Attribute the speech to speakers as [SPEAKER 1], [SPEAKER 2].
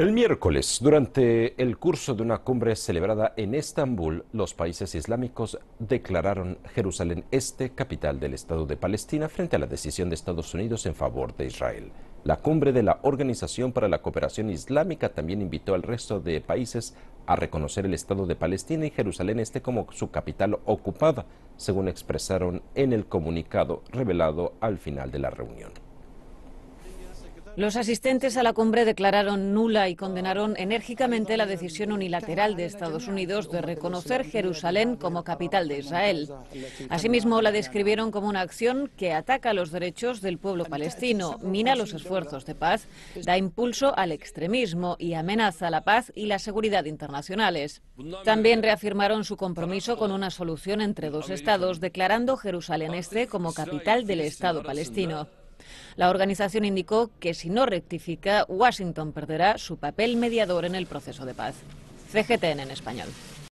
[SPEAKER 1] El miércoles, durante el curso de una cumbre celebrada en Estambul, los países islámicos declararon Jerusalén Este capital del Estado de Palestina frente a la decisión de Estados Unidos en favor de Israel. La cumbre de la Organización para la Cooperación Islámica también invitó al resto de países a reconocer el Estado de Palestina y Jerusalén Este como su capital ocupada, según expresaron en el comunicado revelado al final de la reunión.
[SPEAKER 2] Los asistentes a la cumbre declararon nula y condenaron enérgicamente la decisión unilateral de Estados Unidos de reconocer Jerusalén como capital de Israel. Asimismo, la describieron como una acción que ataca los derechos del pueblo palestino, mina los esfuerzos de paz, da impulso al extremismo y amenaza la paz y la seguridad internacionales. También reafirmaron su compromiso con una solución entre dos estados, declarando Jerusalén Este como capital del Estado palestino. La organización indicó que si no rectifica, Washington perderá su papel mediador en el proceso de paz. CGTN en español.